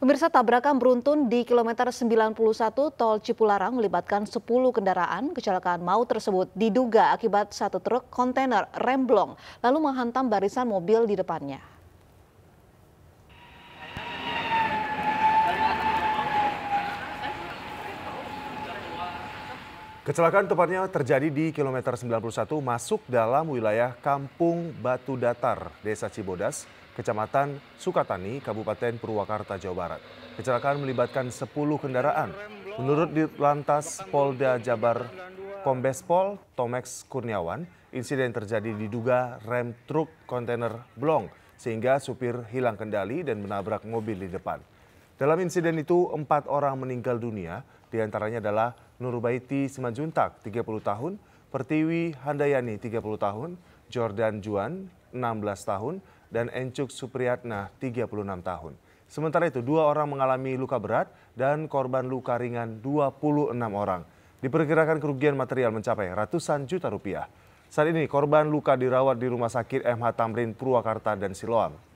Pemirsa tabrakan beruntun di kilometer 91 tol Cipularang melibatkan 10 kendaraan. Kecelakaan maut tersebut diduga akibat satu truk kontainer remblong lalu menghantam barisan mobil di depannya. Kecelakaan tepatnya terjadi di kilometer 91 masuk dalam wilayah Kampung Batu Datar, Desa Cibodas, Kecamatan Sukatani, Kabupaten Purwakarta, Jawa Barat. Kecelakaan melibatkan 10 kendaraan. Menurut di lantas Polda Jabar kombespol Pol Kurniawan, insiden terjadi diduga rem truk kontainer blong sehingga supir hilang kendali dan menabrak mobil di depan. Dalam insiden itu, empat orang meninggal dunia, diantaranya adalah Nurbaiti Simanjuntak, 30 tahun, Pertiwi Handayani, 30 tahun, Jordan Juan, 16 tahun, dan Encuk Supriyatna 36 tahun. Sementara itu dua orang mengalami luka berat dan korban luka ringan 26 orang. Diperkirakan kerugian material mencapai ratusan juta rupiah. Saat ini korban luka dirawat di Rumah Sakit MH Tamrin Purwakarta dan Siloam.